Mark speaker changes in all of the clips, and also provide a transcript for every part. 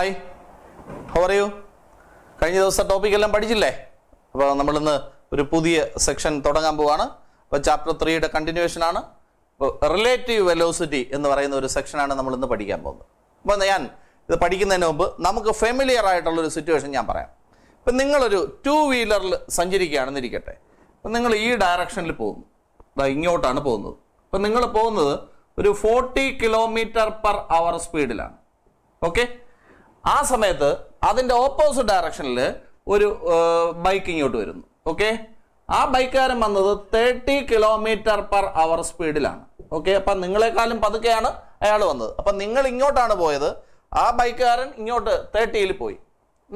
Speaker 1: Hi how are you കഴിഞ്ഞ topic എല്ലാം പഠിച്ചില്ലേ അപ്പോൾ നമ്മളിന്ന് ഒരു പുതിയ സെക്ഷൻ തുടങ്ങാൻ പോവാണ് അപ്പോൾ ചാപ്റ്റർ ത്രീയുടെ കണ്ടിന്യൂവേഷൻ ആണ് റിലേറ്റീവ് വെലോസിറ്റി എന്ന് പറയുന്ന ഒരു സെക്ഷനാണ് നമ്മൾ ഇന്ന് പഠിക്കാൻ പോകുന്നത് അപ്പോൾ ഞാൻ ഇത് പഠിക്കുന്നതിന് മുമ്പ് നമുക്ക് ഫെമിലിയർ ആയിട്ടുള്ള ഒരു സിറ്റുവേഷൻ ഞാൻ പറയാം ഇപ്പം നിങ്ങളൊരു ടു വീലറിൽ സഞ്ചരിക്കുകയാണെന്നിരിക്കട്ടെ ഇരിക്കട്ടെ അപ്പം നിങ്ങൾ ഈ ഡയറക്ഷനിൽ പോകുന്നു ഇങ്ങോട്ടാണ് പോകുന്നത് അപ്പം നിങ്ങൾ പോകുന്നത് ഒരു ഫോർട്ടി കിലോമീറ്റർ പെർ അവർ സ്പീഡിലാണ് ഓക്കെ ആ സമയത്ത് അതിൻ്റെ ഓപ്പോസിറ്റ് ഡയറക്ഷനിൽ ഒരു ബൈക്ക് ഇങ്ങോട്ട് വരുന്നു ഓക്കെ ആ ബൈക്കുകാരൻ വന്നത് തേർട്ടി കിലോമീറ്റർ പെർ അവർ സ്പീഡിലാണ് ഓക്കെ അപ്പം നിങ്ങളെക്കാളും പതുക്കെയാണ് അയാൾ വന്നത് അപ്പം നിങ്ങൾ ഇങ്ങോട്ടാണ് പോയത് ആ ബൈക്കുകാരൻ ഇങ്ങോട്ട് തേർട്ടിയിൽ പോയി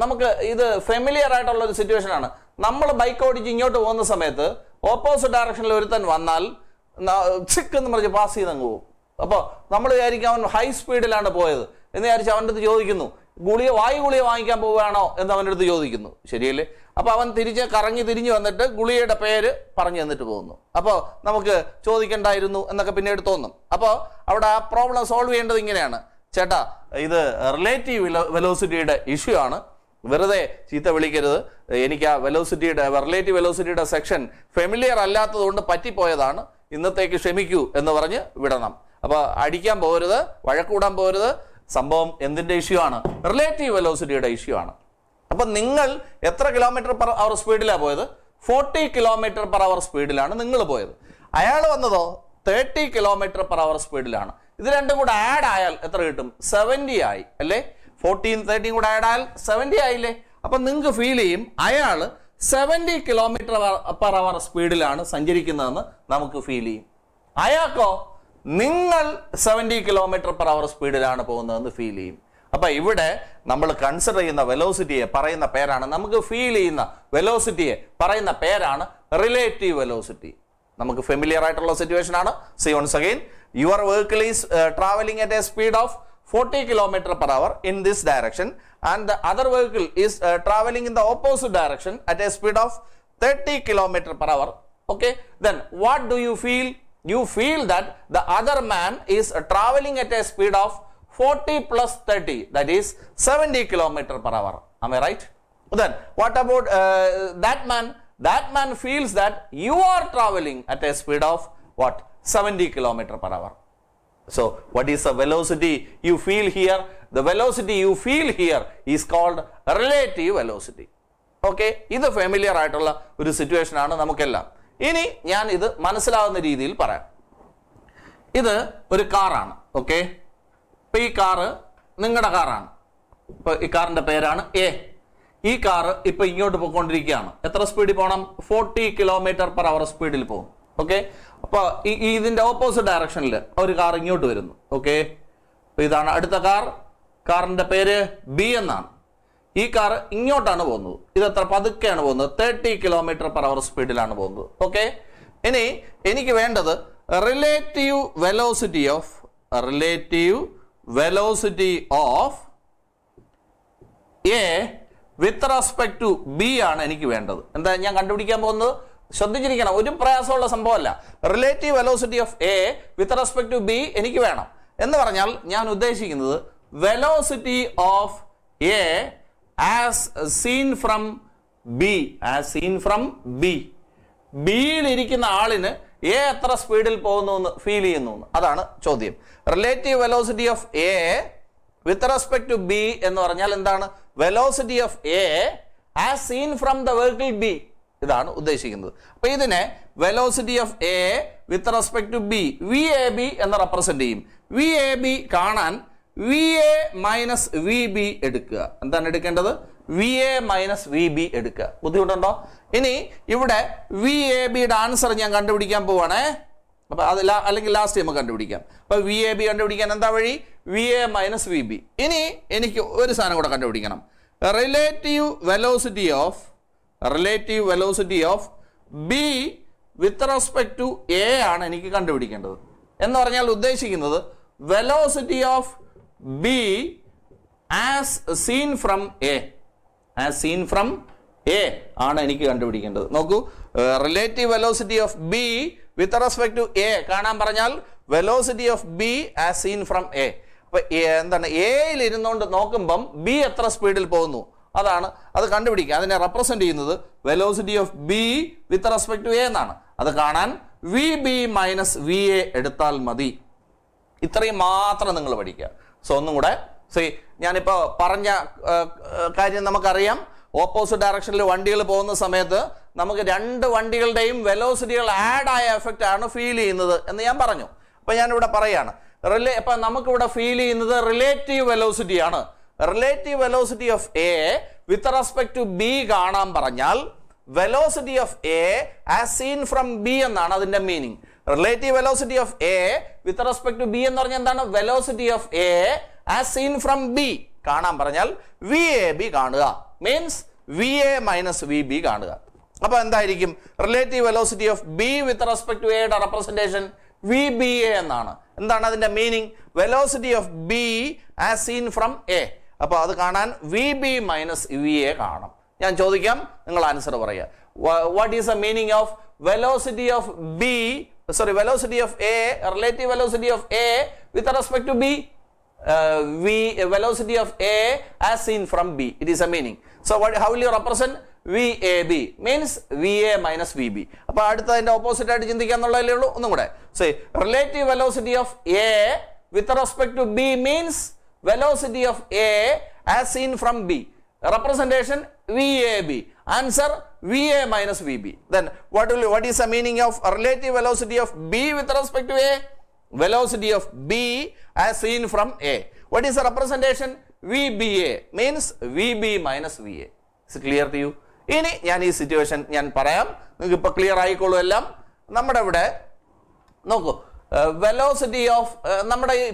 Speaker 1: നമുക്ക് ഇത് ഫെമിലിയർ ആയിട്ടുള്ള ഒരു സിറ്റുവേഷനാണ് നമ്മൾ ബൈക്ക് ഓടിച്ച് ഇങ്ങോട്ട് പോകുന്ന സമയത്ത് ഓപ്പോസിറ്റ് ഡയറക്ഷനിൽ ഒരുത്തൻ വന്നാൽ ചിക്ക് എന്ന് പറഞ്ഞ് പാസ് ചെയ്തങ്ങ് പോകും അപ്പോൾ നമ്മൾ വിചാരിക്കും അവൻ ഹൈ സ്പീഡിലാണ് പോയത് എന്ന് വിചാരിച്ച് അവൻ്റെ അടുത്ത് ചോദിക്കുന്നു ഗുളിക വായു ഗുളിക വാങ്ങിക്കാൻ പോവുകയാണോ എന്ന് അവൻ്റെ അടുത്ത് ചോദിക്കുന്നു ശരിയല്ലേ അപ്പോൾ അവൻ തിരിച്ച് കറങ്ങി തിരിഞ്ഞു വന്നിട്ട് ഗുളികയുടെ പേര് പറഞ്ഞു തന്നിട്ട് പോകുന്നു അപ്പോൾ നമുക്ക് ചോദിക്കേണ്ടായിരുന്നു എന്നൊക്കെ പിന്നീട് തോന്നും അപ്പോൾ അവിടെ ആ പ്രോബ്ലം സോൾവ് ചെയ്യേണ്ടത് ഇങ്ങനെയാണ് ചേട്ടാ ഇത് റിലേറ്റീവ് വെലോസിറ്റിയുടെ ഇഷ്യൂ ആണ് വെറുതെ ചീത്ത വിളിക്കരുത് എനിക്ക് ആ വെലോസിറ്റിയുടെ റിലേറ്റീവ് വെലോസിറ്റിയുടെ സെക്ഷൻ ഫെമിലിയർ അല്ലാത്തതുകൊണ്ട് പറ്റിപ്പോയതാണ് ഇന്നത്തേക്ക് ക്ഷമിക്കൂ എന്ന് പറഞ്ഞ് വിടണം അപ്പോൾ അടിക്കാൻ പോരുത് വഴക്കൂടാൻ പോരുത് സംഭവം എന്തിന്റെ ഇഷ്യൂ ആണ് റിലേറ്റീവ് വെലോസിറ്റിയുടെ ഇഷ്യൂ ആണ് അപ്പം നിങ്ങൾ എത്ര കിലോമീറ്റർ പെർ അവർ സ്പീഡിലാണ് പോയത് ഫോർട്ടി കിലോമീറ്റർ പെർ അവർ സ്പീഡിലാണ് നിങ്ങൾ പോയത് അയാൾ വന്നതോ തേർട്ടി കിലോമീറ്റർ പെർ അവർ സ്പീഡിലാണ് ഇത് രണ്ടും കൂടെ ആഡ് ആയാൽ എത്ര കിട്ടും സെവൻറ്റി ആയി അല്ലേ ഫോർട്ടീൻ തേർട്ടീൻ കൂടെ ആഡ് ആയാൽ സെവൻറ്റി ആയില്ലേ അപ്പം നിങ്ങൾക്ക് ഫീൽ ചെയ്യും അയാൾ സെവൻറ്റി കിലോമീറ്റർ പെർ അവർ സ്പീഡിലാണ് സഞ്ചരിക്കുന്നതെന്ന് നമുക്ക് ഫീൽ ചെയ്യും അയാൾക്കോ നിങ്ങൾ സെവൻറ്റി കിലോമീറ്റർ പെർ അവർ സ്പീഡിലാണ് പോകുന്നതെന്ന് ഫീൽ ചെയ്യും അപ്പം ഇവിടെ നമ്മൾ കൺസിഡർ ചെയ്യുന്ന വെലോസിറ്റിയെ പറയുന്ന പേരാണ് നമുക്ക് ഫീൽ ചെയ്യുന്ന വെലോസിറ്റിയെ പറയുന്ന പേരാണ് റിലേറ്റീവ് വെലോസിറ്റി നമുക്ക് ഫെമിലിയർ ആയിട്ടുള്ള സിറ്റുവേഷൻ ആണ് see once again your vehicle is travelling at a speed of forty kilometre per hour in this direction and the other vehicle is travelling in the opposite direction at a speed of thirty kilometre per hour okay then what do you feel you feel that the other man is traveling at a speed of 40 plus 30, that is 70 km per hour. Am I right? Then what about uh, that man? That man feels that you are traveling at a speed of what? 70 km per hour. So what is the velocity you feel here? The velocity you feel here is called relative velocity. Okay ഇത് familiar ആയിട്ടുള്ള ഒരു situation ആണ് നമുക്കെല്ലാം ഇനി ഞാൻ ഇത് മനസ്സിലാവുന്ന രീതിയിൽ പറയാം ഇത് ഒരു കാറാണ് ഓക്കെ ഇപ്പൊ ഈ കാറ് നിങ്ങളുടെ കാറാണ് ഇപ്പൊ ഈ കാറിന്റെ പേരാണ് എ ഈ കാറ് ഇപ്പൊ ഇങ്ങോട്ട് പോയിക്കൊണ്ടിരിക്കുകയാണ് എത്ര സ്പീഡിൽ പോകണം ഫോർട്ടി കിലോമീറ്റർ പെർ അവർ സ്പീഡിൽ പോകും ഓക്കെ അപ്പൊ ഇതിന്റെ ഓപ്പോസിറ്റ് ഡയറക്ഷനിൽ ഒരു കാർ ഇങ്ങോട്ട് വരുന്നു ഓക്കെ ഇതാണ് അടുത്ത കാർ കാറിന്റെ പേര് ബി എന്നാണ് ഈ കാർ ഇങ്ങോട്ടാണ് പോകുന്നത് ഇത് എത്ര പതുക്കെയാണ് പോകുന്നത് തേർട്ടി കിലോമീറ്റർ പെർ അവർ സ്പീഡിലാണ് പോകുന്നത് ഓക്കെ ഇനി എനിക്ക് വേണ്ടത് relative velocity of relative velocity of A with respect to B ആണ് എനിക്ക് വേണ്ടത് എന്താ ഞാൻ കണ്ടുപിടിക്കാൻ പോകുന്നത് ശ്രദ്ധിച്ചിരിക്കണം ഒരു പ്രയാസമുള്ള സംഭവമല്ല relative velocity of A with respect to B എനിക്ക് വേണം എന്ന് പറഞ്ഞാൽ ഞാൻ ഉദ്ദേശിക്കുന്നത് velocity of A as seen from B as seen from B ബിയിലിരിക്കുന്ന ആളിന് എ എത്ര സ്പീഡിൽ പോകുന്നു എന്ന് ഫീൽ ചെയ്യുന്നു അതാണ് ചോദ്യം relative velocity of A with respect to B എന്ന് പറഞ്ഞാൽ എന്താണ് velocity of A as seen from the vehicle B ഇതാണ് ഉദ്ദേശിക്കുന്നത് അപ്പൊ ഇതിനെ velocity of A with respect to B V A B എന്ന് റെപ്രസെന്റ് ചെയ്യും വി എ ബി കാണാൻ V A minus V B എടുക്കുക എന്താണ് എടുക്കേണ്ടത് V A minus V B എടുക്കുക ബുദ്ധിമുട്ടുണ്ടോ ഇനി ഇവിടെ വി എ ബിയുടെ ആൻസർ ഞാൻ കണ്ടുപിടിക്കാൻ പോവാണേ അപ്പോൾ അത് അല്ലെങ്കിൽ ലാസ്റ്റ് നമുക്ക് കണ്ടുപിടിക്കാം അപ്പോൾ വി എ ബി കണ്ടുപിടിക്കാൻ എന്താ വഴി V A minus V B ഇനി എനിക്ക് ഒരു സാധനം കൂടെ കണ്ടുപിടിക്കണം relative velocity of relative velocity of B with respect to A ആണ് എനിക്ക് കണ്ടുപിടിക്കേണ്ടത് എന്ന് പറഞ്ഞാൽ ഉദ്ദേശിക്കുന്നത് velocity of B as seen from A. As seen from A ആണ് എനിക്ക് കണ്ടുപിടിക്കേണ്ടത് നോക്കൂ relative velocity of B with respect to A കാണാൻ പറഞ്ഞാൽ velocity of B as seen from A അപ്പൊ എന്താണ് എയിൽ ഇരുന്നുകൊണ്ട് നോക്കുമ്പം ബി എത്ര സ്പീഡിൽ പോകുന്നു അതാണ് അത് കണ്ടുപിടിക്കുക അതിനെ റെപ്രസെന്റ് ചെയ്യുന്നത് velocity of B with respect to A എന്നാണ് അത് കാണാൻ V B minus V A എടുത്താൽ മതി ഇത്രയും മാത്രം നിങ്ങൾ പഠിക്കുക സോ ഒന്നും കൂടെ സി ഞാനിപ്പോൾ പറഞ്ഞ കാര്യം നമുക്കറിയാം ഓപ്പോസിറ്റ് ഡയറക്ഷനിൽ വണ്ടികൾ പോകുന്ന സമയത്ത് നമുക്ക് രണ്ട് വണ്ടികളുടെയും വെലോസിറ്റികൾ ആഡ് ആയ എഫക്റ്റ് ആണ് ഫീൽ ചെയ്യുന്നത് എന്ന് ഞാൻ പറഞ്ഞു അപ്പം ഞാനിവിടെ പറയാണ് റിലേ ഇപ്പം നമുക്കിവിടെ ഫീൽ ചെയ്യുന്നത് റിലേറ്റീവ് വെലോസിറ്റിയാണ് relative velocity of A with respect to B കാണാൻ പറഞ്ഞാൽ velocity of A as seen from B എന്നാണ് അതിൻ്റെ meaning relative velocity of A with respect to B എന്ന് പറഞ്ഞാൽ എന്താണ് velocity of A as seen from B കാണാൻ പറഞ്ഞാൽ V A B കാണുക means V A minus V B കാണുക അപ്പോൾ എന്തായിരിക്കും relative velocity of B with respect to എയുടെ റെപ്രസെന്റേഷൻ വി ബി എ എന്നാണ് എന്താണ് അതിന്റെ meaning velocity of B as seen from A അപ്പോൾ അത് കാണാൻ V B minus V A കാണും ഞാൻ ചോദിക്കാം നിങ്ങൾ ആൻസർ പറയുക what is the meaning of velocity of B sorry velocity of a relative velocity of a with respect to b uh, v velocity of a as seen from b it is a meaning so what how will you represent VAB means V A minus V B അപ്പൊ അടുത്ത അതിന്റെ opposite ആയിട്ട് ചിന്തിക്കുക എന്നുള്ളതല്ലേ ഉള്ളൂ ഒന്നും കൂടെ so relative velocity of A with respect to B means velocity of A as seen from B representation V A B answer Va minus Vb. Then what will what is the meaning of relative velocity of B with respect to A? Velocity of B as seen from A. What is the representation? VBA means VB minus VA. Is it clear to you? ഇനി ഞാൻ ഈ situation ഞാൻ പറയാം നിങ്ങൾക്ക് ഇപ്പോൾ clear ആയിക്കോളൂ എല്ലാം നമ്മുടെ ഇവിടെ നോക്കൂ വെലോസിറ്റി ഓഫ് നമ്മുടെ ഈ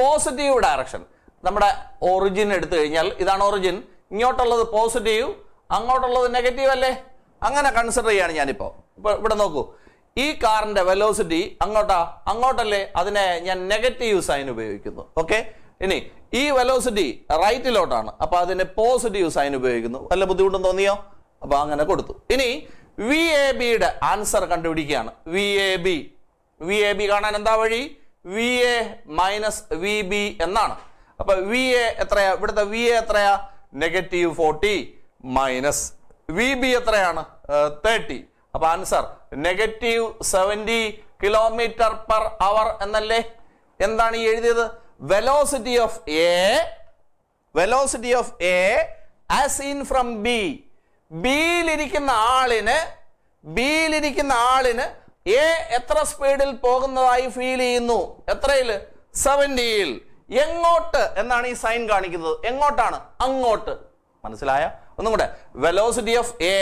Speaker 1: പോസിറ്റീവ് ഡയറക്ഷൻ നമ്മുടെ ഒറിജിൻ എടുത്തു കഴിഞ്ഞാൽ ഇതാണ് ഒറിജിൻ ഇങ്ങോട്ടുള്ളത് പോസിറ്റീവ് അങ്ങോട്ടുള്ളത് നെഗറ്റീവ് അല്ലേ അങ്ങനെ കൺസിഡർ ചെയ്യാണ് ഞാനിപ്പോൾ ഇപ്പോൾ ഇവിടെ നോക്കൂ ഈ കാറിന്റെ വെലോസിറ്റി അങ്ങോട്ടാ അങ്ങോട്ടല്ലേ അതിനെ ഞാൻ നെഗറ്റീവ് സൈൻ ഉപയോഗിക്കുന്നു ഓക്കെ ഇനി ഈ വെലോസിറ്റി റൈറ്റിലോട്ടാണ് അപ്പൊ അതിന് പോസിറ്റീവ് സൈൻ ഉപയോഗിക്കുന്നു വല്ല ബുദ്ധിമുട്ടും തോന്നിയോ അപ്പൊ അങ്ങനെ കൊടുത്തു ഇനി വി എ ബിയുടെ ആൻസർ കണ്ടുപിടിക്കുകയാണ് V A B V A B കാണാൻ എന്താ വഴി V A minus V B എന്നാണ് അപ്പൊ വി എ എത്രയാ ഇവിടുത്തെ വി എ എത്രയാ negative forty minus V B എത്രയാണ് തേർട്ടി അപ്പൊ answer negative seventy kilometre per hour എന്നല്ലേ എന്താണ് ഈ എഴുതിയത് velocity of A velocity of A as in from B ബിയിലിരിക്കുന്ന ആളിന് ബിയിലിരിക്കുന്ന ആളിന് എ എത്ര സ്പീഡിൽ പോകുന്നതായി ഫീൽ ചെയ്യുന്നു എത്രയിൽ സെവൻറ്റിയിൽ എങ്ങോട്ട് എന്നാണ് ഈ സൈൻ കാണിക്കുന്നത് എങ്ങോട്ടാണ് അങ്ങോട്ട് മനസ്സിലായ ഒന്നും കൂടെ velocity of A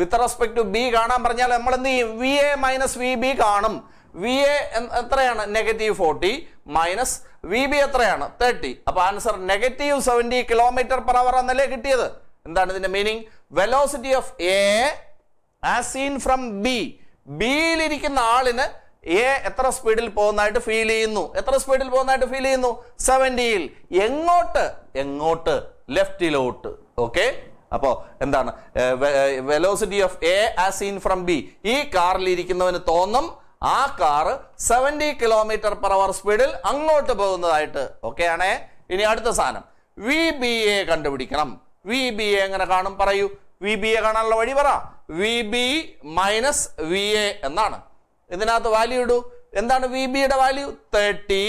Speaker 1: with respect to B കാണാൻ പറഞ്ഞാൽ നമ്മൾ എന്ത് ചെയ്യും V A minus V B കാണും വി എ എത്രയാണ് negative forty minus V B എത്രയാണ് തേർട്ടി അപ്പൊ answer negative seventy kilometre per hour എന്നല്ലേ കിട്ടിയത് എന്താണ് ഇതിന്റെ meaning velocity of A as seen from B ബിയിലിരിക്കുന്ന ആളിന് എ എത്ര സ്പീഡിൽ പോകുന്നതായിട്ട് ഫീൽ ചെയ്യുന്നു എത്ര സ്പീഡിൽ പോകുന്നതായിട്ട് ഫീൽ ചെയ്യുന്നു സെവൻറ്റിയിൽ എങ്ങോട്ട് എങ്ങോട്ട് ലെഫ്റ്റിലോട്ട് ഓക്കെ അപ്പോൾ എന്താണ് velocity of A as seen from B ഈ കാറിൽ ഇരിക്കുന്നവന് തോന്നും ആ car seventy kilometre per hour സ്പീഡിൽ അങ്ങോട്ട് പോകുന്നതായിട്ട് ഓക്കെ ആണേ ഇനി അടുത്ത സാധനം വി ബി എ കണ്ടുപിടിക്കണം വി ബി എ എങ്ങനെ കാണും പറയൂ വി ബി എ കാണാനുള്ള വഴി പറ V B minus V A എന്നാണ് ഇതിനകത്ത് വാല്യൂ ഇടൂ എന്താണ് വി ബിയുടെ വാല്യൂ തേർട്ടി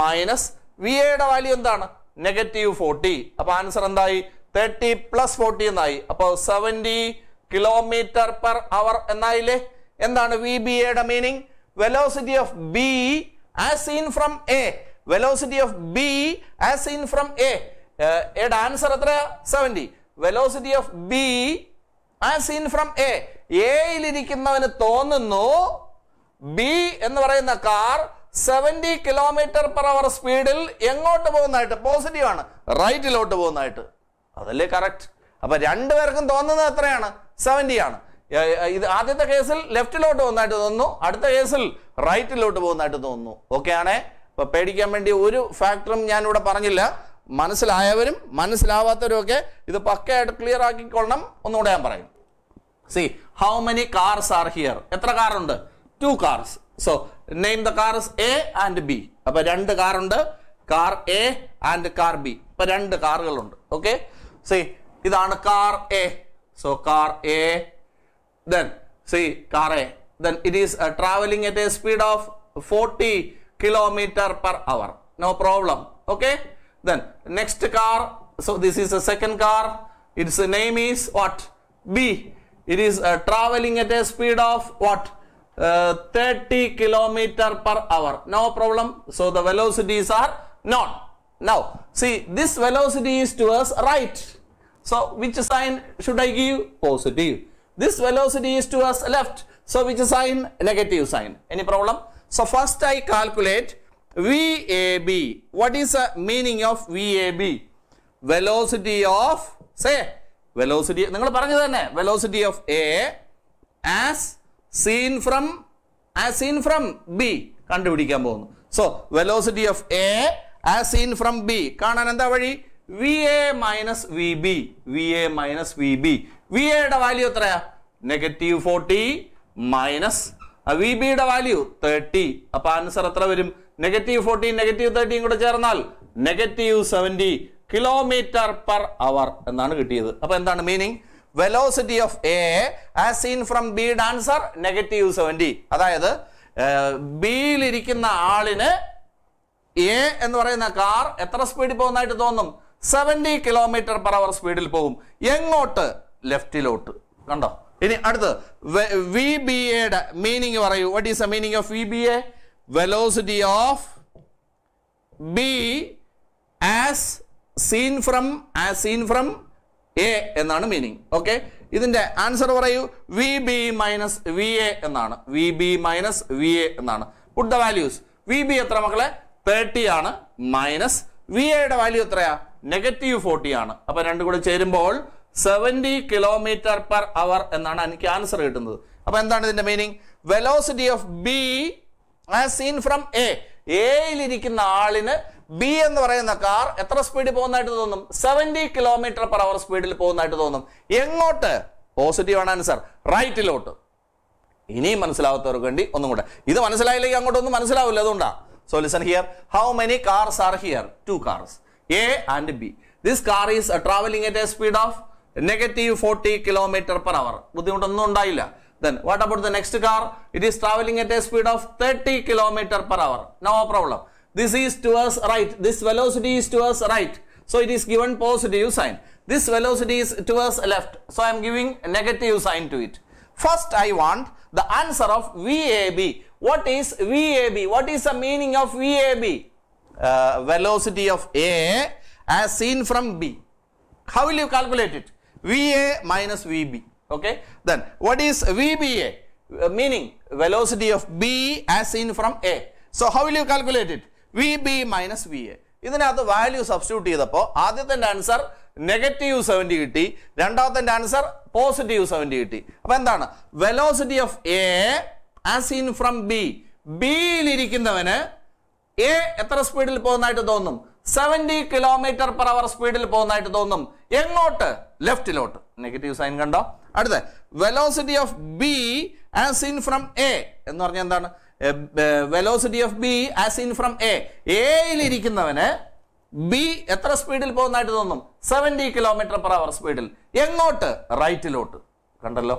Speaker 1: മൈനസ് വി എയുടെ വാല്യൂ എന്താണ് നെഗറ്റീവ് ഫോർട്ടി അപ്പൊ ആൻസർ എന്തായി തേർട്ടി പ്ലസ് ഫോർട്ടി എന്നായി അപ്പോൾ സെവന്റി കിലോമീറ്റർ പെർ അവർ എന്നായില്ലേ എന്താണ് വി ബി എയുടെ meaning velocity of B as seen from A velocity of B as seen from A എയുടെ ആൻസർ എത്ര seventy velocity of B as seen from A എയിലിരിക്കുന്നവന് തോന്നുന്നു B എന്ന് പറയുന്ന car seventy kilometre per hour സ്പീഡിൽ എങ്ങോട്ട് പോകുന്നതായിട്ട് പോസിറ്റീവ് ആണ് റൈറ്റിലോട്ട് പോകുന്നതായിട്ട് അതല്ലേ കറക്റ്റ് അപ്പൊ രണ്ടുപേർക്കും തോന്നുന്നത് എത്രയാണ് സെവൻറ്റി ആണ് ഇത് ആദ്യത്തെ കേസിൽ ലെഫ്റ്റിലോട്ട് പോകുന്നതായിട്ട് തോന്നുന്നു അടുത്ത കേസിൽ റൈറ്റിലോട്ട് പോകുന്നതായിട്ട് തോന്നുന്നു ഓക്കെ ആണേ അപ്പൊ പേടിക്കാൻ വേണ്ടി ഒരു ഫാക്ടറും ഞാൻ ഇവിടെ പറഞ്ഞില്ല മനസ്സിലായവരും മനസ്സിലാവാത്തവരും ഒക്കെ ഇത് പക്കയായിട്ട് ക്ലിയർ ആക്കിക്കൊള്ളണം ഒന്നുകൂടെ ഞാൻ പറയും see how many cars are here എത്ര കാറുണ്ട് two cars so name the cars A and B അപ്പൊ രണ്ട് കാറുണ്ട് car A and car B ഇപ്പൊ രണ്ട് കാറുകളുണ്ട് okay See, this is car A. So, car A. Then, see, car A. Then, it is uh, traveling at a speed of 40 km per hour. No problem. Okay. Then, next car. So, this is the second car. Its name is what? B. It is uh, traveling at a speed of what? Uh, 30 km per hour. No problem. So, the velocities are not. Now, see this velocity is towards right. So, which sign should I give? Positive. This velocity is towards left. So, which sign? Negative sign. Any problem? So, first I calculate VAB. What is the meaning of VAB? Velocity of, say, velocity, നിങ്ങൾ പറഞ്ഞു തന്നെ velocity of A as seen from, as seen from B കണ്ടുപിടിക്കാൻ പോകുന്നു. So, velocity of A as seen from B കാണാൻ എന്താ വഴി V A minus V B V A minus V B V എയുടെ value എത്രയാ നെഗറ്റീവ് ഫോർട്ടി മൈനസ് വി ബിയുടെ value thirty അപ്പൊ answer എത്ര വരും നെഗറ്റീവ് ഫോർട്ടി നെഗറ്റീവ് തേർട്ടിയും കൂടെ ചേർന്നാൽ negative seventy kilometre per hour എന്നാണ് കിട്ടിയത് അപ്പൊ എന്താണ് meaning velocity of A as seen from ബിയുടെ ആൻസർ നെഗറ്റീവ് സെവന്റി അതായത് ബിയിലിരിക്കുന്ന ആളിന് എ എന്ന് പറയുന്ന കാർ എത്ര സ്പീഡിൽ പോകുന്നതായിട്ട് തോന്നും സെവൻറ്റി കിലോമീറ്റർ പെർ അവർ സ്പീഡിൽ പോകും എങ്ങോട്ട് ലെഫ്റ്റിലോട്ട് കണ്ടോ ഇനി അടുത്ത് വി ബി എയുടെ മീനിങ് പറയൂ what is a meaning of V B A velocity of B as seen from as seen from A എന്നാണ് മീനിങ് ഓക്കെ ഇതിന്റെ ആൻസർ പറയൂ V B minus V A എന്നാണ് V B minus V A എന്നാണ് put the values V B എത്ര മക്കളെ thirty ആണ് minus V എയുടെ value എത്രയാ നെഗറ്റീവ് ഫോർട്ടി ആണ് അപ്പൊ രണ്ടും കൂടെ ചേരുമ്പോൾ സെവന്റി കിലോമീറ്റർ പെർ അവർ എന്നാണ് എനിക്ക് ആൻസർ കിട്ടുന്നത് അപ്പൊ എന്താണ് ഇതിന്റെ meaning velocity of B as seen from A എയിലിരിക്കുന്ന ആളിന് ബി എന്ന് പറയുന്ന കാർ എത്ര സ്പീഡിൽ പോകുന്നതായിട്ട് തോന്നും സെവന്റി കിലോമീറ്റർ പെർ അവർ സ്പീഡിൽ പോകുന്നതായിട്ട് തോന്നും എങ്ങോട്ട് പോസിറ്റീവ് ആണ് ആൻസർ റൈറ്റിലോട്ട് ഇനിയും മനസ്സിലാവാത്തവർക്ക് വേണ്ടി ഒന്നും കൂടെ ഇത് മനസ്സിലായില്ലെങ്കിൽ അങ്ങോട്ടൊന്നും മനസ്സിലാവില്ല അതുകൊണ്ടാണ് So listen here. How many cars are here? Two cars. A and B. This car is uh, traveling at a speed of negative 40 kilometer per hour. then what about the next car it is traveling at a speed of 30 kilometer per hour no problem this is to us right this velocity is to us right so it is given positive sign this velocity is to us left so i am giving negative sign to it first i want the answer of vab what is VAB? What is the meaning of VAB? Uh, velocity of A as seen from B. How will you calculate it? VA minus VB. Okay. Then what is VBA? Uh, meaning velocity of B as seen from A. So how will you calculate it? VB minus VA. ഇതിനകത്ത് value substitute ചെയ്തപ്പോൾ ആദ്യത്തെ answer negative seventy കിട്ടി രണ്ടാമത്തെ answer positive seventy കിട്ടി അപ്പോൾ എന്താണ് velocity of A as in from B ബിയിലിരിക്കുന്നവന് A എത്ര സ്പീഡിൽ പോകുന്നതായിട്ട് തോന്നും സെവൻറ്റി കിലോമീറ്റർ പെർ അവർ സ്പീഡിൽ പോകുന്നതായിട്ട് തോന്നും എങ്ങോട്ട് ലെഫ്റ്റിലോട്ട് നെഗറ്റീവ് സൈൻ കണ്ടോ അടുത്ത velocity of B as in from A എന്ന് പറഞ്ഞാൽ എന്താണ് velocity of B as in from A എയിലിരിക്കുന്നവന് ബി എത്ര സ്പീഡിൽ പോകുന്നതായിട്ട് തോന്നും സെവൻറ്റി കിലോമീറ്റർ പെർ അവർ സ്പീഡിൽ എങ്ങോട്ട് റൈറ്റിലോട്ട് കണ്ടല്ലോ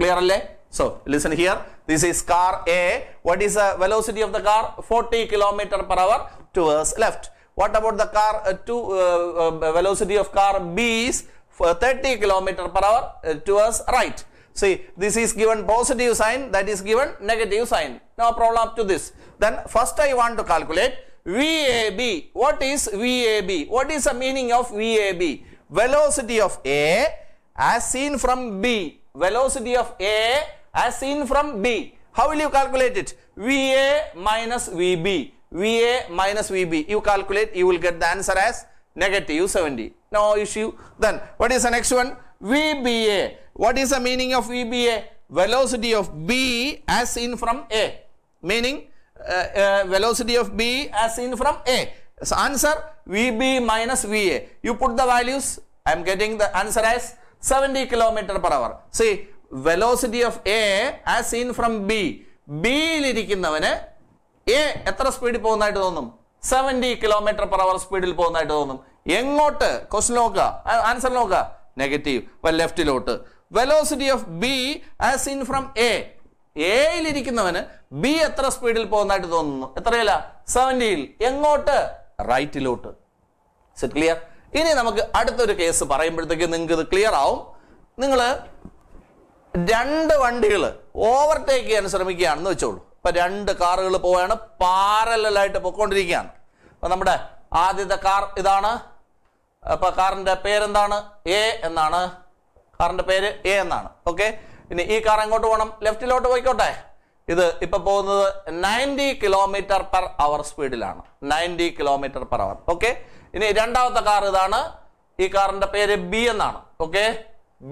Speaker 1: ക്ലിയർ അല്ലേ So listen here, this is car A. What is the velocity of the car? 40 kilometer per hour towards left. What about the car uh, to uh, uh, velocity of car B is 30 kilometer per hour uh, towards right. See, this is given positive sign, that is given negative sign. No problem up to this. Then first I want to calculate VAB. What is VAB? What is the meaning of VAB? Velocity of A as seen from B. Velocity of A as seen from B. How will you calculate it? VA minus VB. VA minus VB. You calculate, you will get the answer as negative 70. No issue. Then, what is the next one? VBA. What is the meaning of VBA? Velocity of B as seen from A. Meaning, uh, uh, velocity of B as seen from A. So, answer VB minus VA. You put the values. I am getting the answer as 70 kilometer per hour. See, velocity of A as seen from B ബിയിലിരിക്കുന്നവന് A എത്ര സ്പീഡിൽ പോകുന്നതായിട്ട് തോന്നും seventy kilometre per hour സ്പീഡിൽ പോകുന്നതായിട്ട് തോന്നും എങ്ങോട്ട് question നോക്കുക ആൻസർ നോക്കുക നെഗറ്റീവ് ലെഫ്റ്റിലോട്ട് velocity of B as seen from A എയിലിരിക്കുന്നവന് ബി എത്ര സ്പീഡിൽ പോകുന്നതായിട്ട് തോന്നുന്നു എത്രയല്ല സെവൻറ്റിയിൽ എങ്ങോട്ട് റൈറ്റിലോട്ട് ക്ലിയർ ഇനി നമുക്ക് അടുത്തൊരു കേസ് പറയുമ്പോഴത്തേക്ക് നിങ്ങൾക്ക് ഇത് ക്ലിയർ ആവും നിങ്ങൾ രണ്ട് വണ്ടികൾ ഓവർടേക്ക് ചെയ്യാൻ ശ്രമിക്കുകയാണെന്ന് വെച്ചോളൂ ഇപ്പം രണ്ട് കാറുകൾ പോവുകയാണ് പാരലായിട്ട് പൊയ്ക്കൊണ്ടിരിക്കുകയാണ് അപ്പം നമ്മുടെ ആദ്യത്തെ കാർ ഇതാണ് അപ്പം കാറിൻ്റെ പേരെന്താണ് എ എന്നാണ് കാറിൻ്റെ പേര് എ എന്നാണ് ഓക്കെ ഇനി ഈ കാർ എങ്ങോട്ട് പോകണം ലെഫ്റ്റിലോട്ട് പോയിക്കോട്ടെ ഇത് ഇപ്പം പോകുന്നത് നയൻറ്റി കിലോമീറ്റർ പെർ അവർ സ്പീഡിലാണ് ninety kilometre per hour okay ഇനി രണ്ടാമത്തെ കാർ ഇതാണ് ഈ കാറിൻ്റെ പേര് ബി എന്നാണ് ഓക്കെ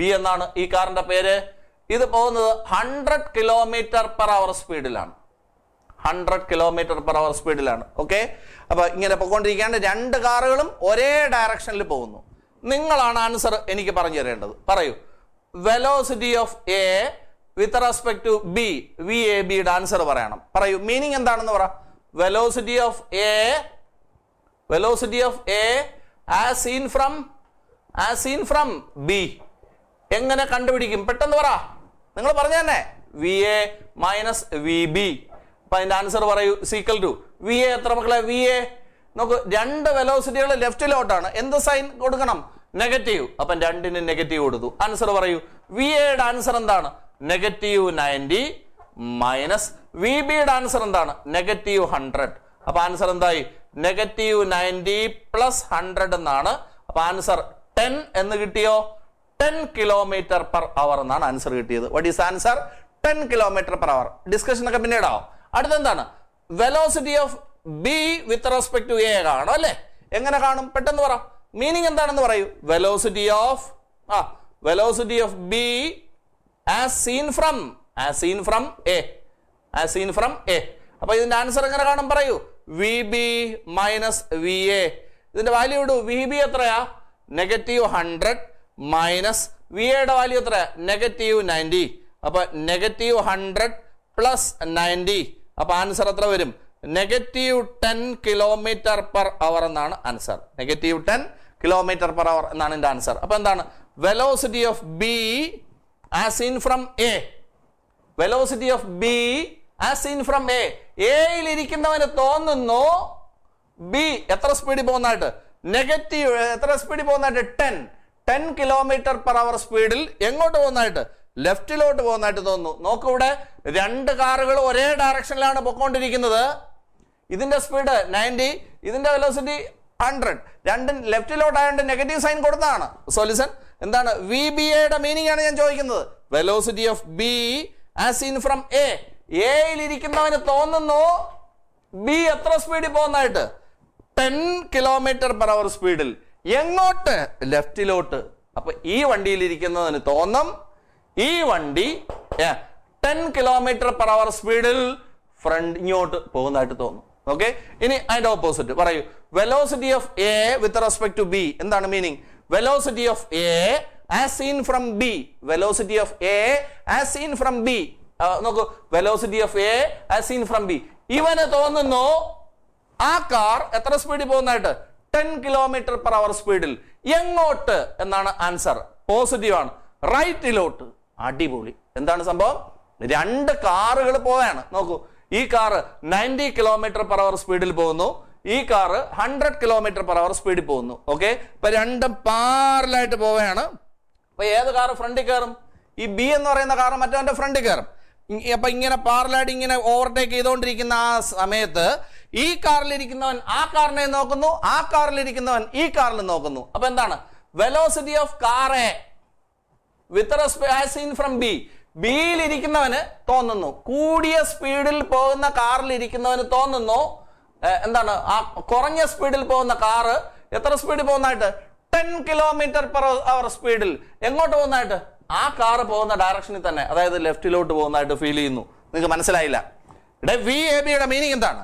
Speaker 1: ബി എന്നാണ് ഈ കാറിൻ്റെ പേര് ഇത് പോകുന്നത് ഹൺഡ്രഡ് കിലോമീറ്റർ പെർ അവർ സ്പീഡിലാണ് ഹൺഡ്രഡ് കിലോമീറ്റർ പെർ അവർ സ്പീഡിലാണ് ഓക്കെ അപ്പോൾ ഇങ്ങനെ പോയിക്കൊണ്ടിരിക്കാണ്ട് രണ്ട് കാറുകളും ഒരേ ഡയറക്ഷനിൽ പോകുന്നു നിങ്ങളാണ് ആൻസർ എനിക്ക് പറഞ്ഞു തരേണ്ടത് പറയൂ velocity of A with respect to B V A ബിയുടെ ആൻസർ പറയണം പറയൂ മീനിങ് എന്താണെന്ന് പറ velocity of A velocity of A as seen from as seen from B എങ്ങനെ കണ്ടുപിടിക്കും പെട്ടെന്ന് പറ നിങ്ങൾ പറഞ്ഞു തന്നെ V A minus V B അപ്പൊ അതിന്റെ ആൻസർ പറയൂ സീക്കൽ ടു വി എ എത്ര മക്കളെ വി എ നോക്ക് രണ്ട് വെലോസിറ്റികൾ ലെഫ്റ്റിലോട്ടാണ് എന്ത് സൈൻ കൊടുക്കണം നെഗറ്റീവ് അപ്പൊ രണ്ടിന് നെഗറ്റീവ് കൊടുത്തു ആൻസർ പറയൂ വി എയുടെ ആൻസർ എന്താണ് നെഗറ്റീവ് നയൻറ്റി മൈനസ് വി ബിയുടെ ആൻസർ എന്താണ് നെഗറ്റീവ് ഹൺഡ്രഡ് അപ്പൊ ആൻസർ എന്തായി നെഗറ്റീവ് നയൻറ്റി പ്ലസ് ഹൺഡ്രഡ് എന്നാണ് അപ്പൊ ആൻസർ ടെൻ എന്ന് കിട്ടിയോ ടെൻ കിലോമീറ്റർ പെർ അവർ എന്നാണ് ആൻസർ കിട്ടിയത് what is answer ten kilometre per hour discussion ഒക്കെ പിന്നീടാവും അടുത്തെന്താണ് velocity of B with respect to A കാണും അല്ലേ എങ്ങനെ കാണും പെട്ടെന്ന് പറ മീനിങ് എന്താണെന്ന് പറയൂ velocity of ah velocity of B as seen from as seen from A as seen from A അപ്പൊ ഇതിന്റെ ആൻസർ എങ്ങനെ കാണും പറയൂ V B minus V A ഇതിന്റെ വാല്യൂ ഇടൂ വി ബി എത്രയാ നെഗറ്റീവ് ഹൺഡ്രഡ് മൈനസ് വി എയുടെ വാല്യൂ എത്ര നെഗറ്റീവ് നയൻറ്റി അപ്പോൾ നെഗറ്റീവ് ഹൺഡ്രഡ് പ്ലസ് നയൻറ്റി അപ്പോൾ ആൻസർ എത്ര വരും negative ten kilometre per hour എന്നാണ് answer negative ten kilometre per hour എന്നാണ് എൻ്റെ ആൻസർ അപ്പോൾ എന്താണ് velocity of B as in from A velocity of B as in from A എയിൽ ഇരിക്കുന്നവന് തോന്നുന്നു ബി എത്ര സ്പീഡിൽ പോകുന്നതായിട്ട് നെഗറ്റീവ് എത്ര സ്പീഡിൽ പോകുന്നതായിട്ട് ten ten kilometre per hour സ്പീഡിൽ എങ്ങോട്ട് പോകുന്നതായിട്ട് ലെഫ്റ്റിലോട്ട് പോകുന്നതായിട്ട് തോന്നുന്നു നോക്കൂ ഇവിടെ രണ്ട് കാറുകൾ ഒരേ ഡയറക്ഷനിലാണ് പൊക്കോണ്ടിരിക്കുന്നത് ഇതിന്റെ സ്പീഡ് നയൻറ്റി ഇതിന്റെ വെലോസിറ്റി ഹൺഡ്രഡ് രണ്ടും ലെഫ്റ്റിലോട്ടായതുകൊണ്ട് നെഗറ്റീവ് സൈൻ കൊടുത്തതാണ് സൊല്യൂഷൻ എന്താണ് വി ബി എയുടെ മീനിങ് ആണ് ഞാൻ ചോദിക്കുന്നത് velocity of B as in from A എയിൽ ഇരിക്കുന്നവന് തോന്നുന്നു ബി എത്ര സ്പീഡിൽ പോകുന്നതായിട്ട് ടെൻ കിലോമീറ്റർ പെർ അവർ സ്പീഡിൽ എങ്ങോട്ട് ലെഫ്റ്റിലോട്ട് അപ്പൊ ഈ വണ്ടിയിലിരിക്കുന്നതിന് തോന്നും ഈ വണ്ടി ടെൻ കിലോമീറ്റർ പെർ അവർ സ്പീഡിൽ ഫ്രണ്ട് ഇങ്ങോട്ട് പോകുന്നതായിട്ട് തോന്നും ഓക്കെ ഇനി അതിന്റെ ഓപ്പോസിറ്റ് പറയൂ velocity of A with respect to B എന്താണ് meaning velocity of A as seen from B velocity of A as seen from B നോക്കൂ velocity of A as seen from B ഇവന് തോന്നുന്നു ആ car എത്ര സ്പീഡിൽ പോകുന്നതായിട്ട് ten kilometre per hour സ്പീഡിൽ എങ്ങോട്ട് എന്നാണ് ആൻസർ പോസിറ്റീവ് ആണ് റൈറ്റിലോട്ട് അടിപൊളി എന്താണ് സംഭവം രണ്ട് കാറുകൾ പോവുകയാണ് നോക്കൂ ഈ car ninety kilometre per hour സ്പീഡിൽ പോകുന്നു ഈ car hundred kilometre per hour സ്പീഡിൽ പോകുന്നു ഓക്കെ ഇപ്പൊ രണ്ടും പാരലായിട്ട് പോവുകയാണ് അപ്പൊ ഏത് കാറ് ഫ്രണ്ടിൽ കയറും ഈ ബി എന്ന് പറയുന്ന കാറ് മറ്റവന്റെ ഫ്രണ്ടിൽ കയറും അപ്പൊ ഇങ്ങനെ പാരലായിട്ട് ഇങ്ങനെ ഓവർടേക്ക് ചെയ്തുകൊണ്ടിരിക്കുന്ന ആ സമയത്ത് ഈ കാറിലിരിക്കുന്നവൻ ആ കാറിനെ നോക്കുന്നു ആ കാറിലിരിക്കുന്നവൻ ഈ കാറിൽ നോക്കുന്നു അപ്പൊ എന്താണ് velocity of car A with from B ബിയിലിരിക്കുന്നവന് തോന്നുന്നു കൂടിയ സ്പീഡിൽ പോകുന്ന കാറിൽ ഇരിക്കുന്നവന് തോന്നുന്നു എന്താണ് ആ കുറഞ്ഞ സ്പീഡിൽ പോകുന്ന കാറ് എത്ര സ്പീഡിൽ പോകുന്നതായിട്ട് ടെൻ കിലോമീറ്റർ പെർ അവർ സ്പീഡിൽ എങ്ങോട്ട് പോകുന്നതായിട്ട് ആ കാറ് പോകുന്ന ഡയറക്ഷനിൽ തന്നെ അതായത് ലെഫ്റ്റിലോട്ട് പോകുന്നതായിട്ട് ഫീൽ ചെയ്യുന്നു നിങ്ങൾക്ക് മനസ്സിലായില്ല ഇവിടെ വി എ ബിയുടെ മീനിങ് എന്താണ്